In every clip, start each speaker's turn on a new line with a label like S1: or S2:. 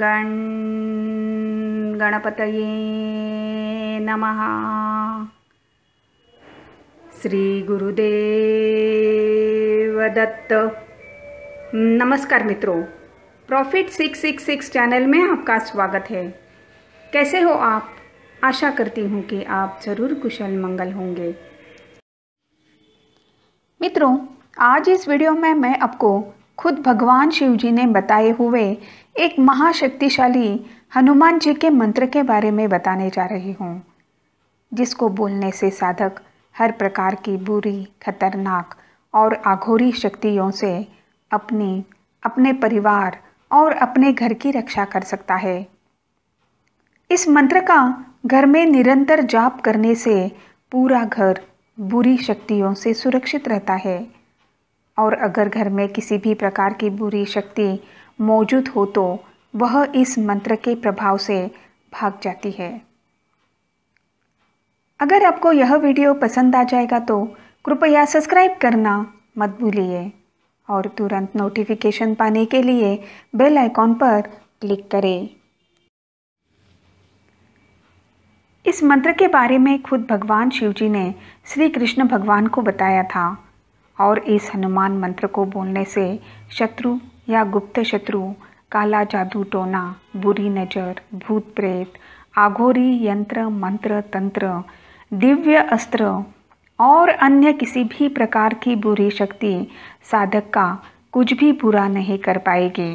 S1: गण गणपतये नमः श्रीगुरुदेवदत्त नमस्कार मित्रों प्रॉफिट 666 चैनल में आपका स्वागत है कैसे हो आप आशा करती हूँ कि आप ज़रूर कुशल मंगल होंगे मित्रों आज इस वीडियो में मैं आपको खुद भगवान शिव जी ने बताए हुए एक महाशक्तिशाली हनुमान जी के मंत्र के बारे में बताने जा रही हूँ जिसको बोलने से साधक हर प्रकार की बुरी खतरनाक और आघोरी शक्तियों से अपनी अपने परिवार और अपने घर की रक्षा कर सकता है इस मंत्र का घर में निरंतर जाप करने से पूरा घर बुरी शक्तियों से सुरक्षित रहता है और अगर घर में किसी भी प्रकार की बुरी शक्ति मौजूद हो तो वह इस मंत्र के प्रभाव से भाग जाती है अगर आपको यह वीडियो पसंद आ जाएगा तो कृपया सब्सक्राइब करना मत भूलिए और तुरंत नोटिफिकेशन पाने के लिए बेल आइकॉन पर क्लिक करें इस मंत्र के बारे में खुद भगवान शिव जी ने श्री कृष्ण भगवान को बताया था और इस हनुमान मंत्र को बोलने से शत्रु या गुप्त शत्रु काला जादू टोना बुरी नज़र भूत प्रेत आघोरी यंत्र मंत्र तंत्र दिव्य अस्त्र और अन्य किसी भी प्रकार की बुरी शक्ति साधक का कुछ भी बुरा नहीं कर पाएगी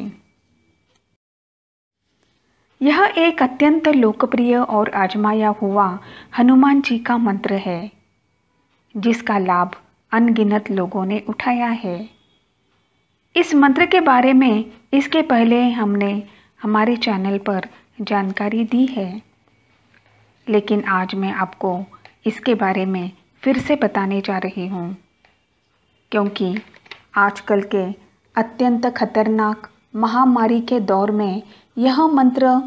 S1: यह एक अत्यंत लोकप्रिय और आजमाया हुआ हनुमान जी का मंत्र है जिसका लाभ अनगिनत लोगों ने उठाया है इस मंत्र के बारे में इसके पहले हमने हमारे चैनल पर जानकारी दी है लेकिन आज मैं आपको इसके बारे में फिर से बताने जा रही हूँ क्योंकि आजकल के अत्यंत खतरनाक महामारी के दौर में यह मंत्र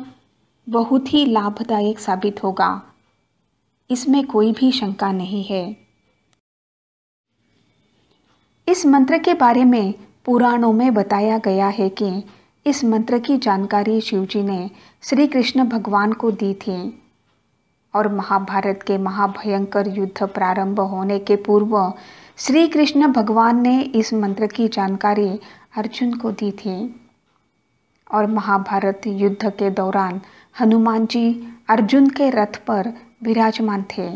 S1: बहुत ही लाभदायक साबित होगा इसमें कोई भी शंका नहीं है इस मंत्र के बारे में पुराणों में बताया गया है कि इस मंत्र की जानकारी शिवजी ने श्री कृष्ण भगवान को दी थी और महाभारत के महाभयंकर युद्ध प्रारंभ होने के पूर्व श्री कृष्ण भगवान ने इस मंत्र की जानकारी अर्जुन को दी थी और महाभारत युद्ध के दौरान हनुमान जी अर्जुन के रथ पर विराजमान थे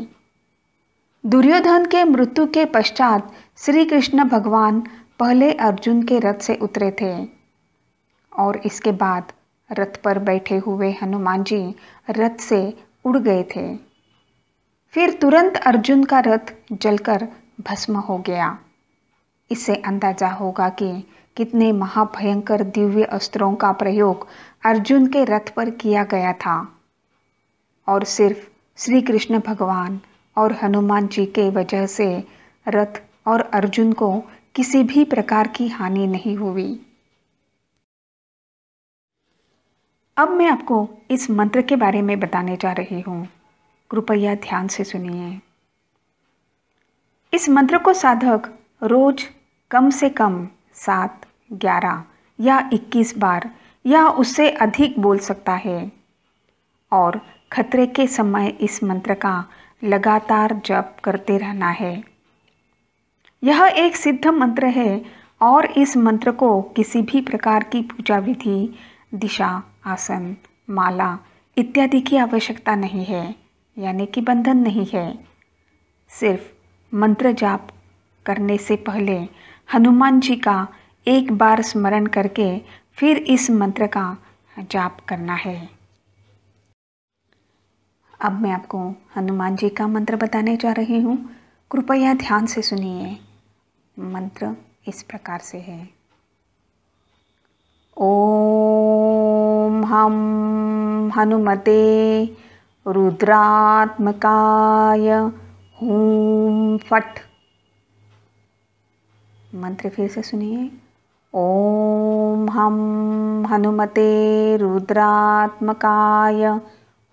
S1: दुर्योधन के मृत्यु के पश्चात श्री कृष्ण भगवान पहले अर्जुन के रथ से उतरे थे और इसके बाद रथ पर बैठे हुए हनुमान जी रथ से उड़ गए थे फिर तुरंत अर्जुन का रथ जलकर भस्म हो गया इससे अंदाजा होगा कि कितने महाभयंकर दिव्य अस्त्रों का प्रयोग अर्जुन के रथ पर किया गया था और सिर्फ श्री कृष्ण भगवान और हनुमान जी के वजह से रथ और अर्जुन को किसी भी प्रकार की हानि नहीं हुई अब मैं आपको इस मंत्र के बारे में बताने जा रही हूँ कृपया ध्यान से सुनिए इस मंत्र को साधक रोज कम से कम सात ग्यारह या इक्कीस बार या उससे अधिक बोल सकता है और खतरे के समय इस मंत्र का लगातार जप करते रहना है यह एक सिद्ध मंत्र है और इस मंत्र को किसी भी प्रकार की पूजा विधि दिशा आसन माला इत्यादि की आवश्यकता नहीं है यानी कि बंधन नहीं है सिर्फ मंत्र जाप करने से पहले हनुमान जी का एक बार स्मरण करके फिर इस मंत्र का जाप करना है अब मैं आपको हनुमान जी का मंत्र बताने जा रही हूँ कृपया ध्यान से सुनिए मंत्र इस प्रकार से है ओम हम हनुमते रुद्रात्मकाय हूँ फट मंत्र फिर से सुनिए ओम हम हनुमते रुद्रात्मकाय